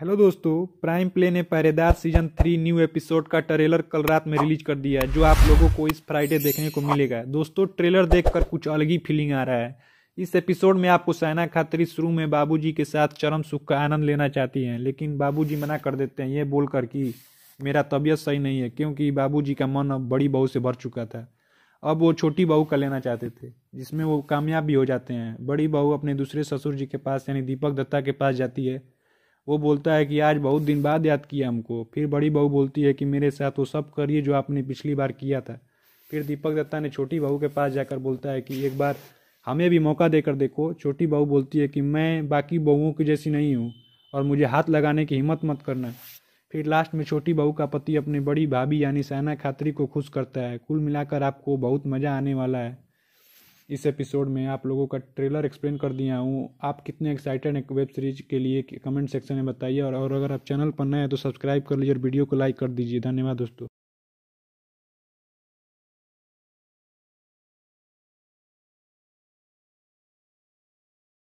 hello दोस्तों prime Play ने Pehredaar season three new episode का ट्रेलर कल रात में रिलीज कर दिया है जो आप लोगों को इस फ्राइडे देखने को मिलेगा दोस्तों ट्रेलर देखकर कुछ अलग ही फीलिंग आ रहा है इस एपिसोड में आपको साइना खातरी शुरू में बाबूजी के साथ चरम सुख का आनंद लेना चाहती हैं लेकिन बाबू मना कर देते हैं ये बोलकर कि मेरा तबीयत सही नहीं है क्योंकि बाबू का मन अब बड़ी बहू से भर चुका था अब वो छोटी बहू का लेना चाहते थे जिसमें वो कामयाब भी हो जाते हैं बड़ी बहू अपने दूसरे ससुर जी के पास यानी दीपक दत्ता के पास जाती है वो बोलता है कि आज बहुत दिन बाद याद किया हमको फिर बड़ी बहू बोलती है कि मेरे साथ वो सब करिए जो आपने पिछली बार किया था फिर दीपक दत्ता ने छोटी बहू के पास जाकर बोलता है कि एक बार हमें भी मौका देकर देखो छोटी बहू बोलती है कि मैं बाकी बहुओं की जैसी नहीं हूँ और मुझे हाथ लगाने की हिम्मत मत करना फिर लास्ट में छोटी बहू का पति अपने बड़ी भाभी यानी सैना खात्री को खुश करता है कुल मिलाकर आपको बहुत मज़ा आने वाला है इस एपिसोड में आप लोगों का ट्रेलर एक्सप्लेन कर दिया हूँ आप कितने एक्साइटेड हैं वेब सीरीज के लिए कमेंट सेक्शन में बताइए और, और अगर आप चैनल पर नए हैं तो सब्सक्राइब कर लीजिए और वीडियो को लाइक कर दीजिए धन्यवाद दोस्तों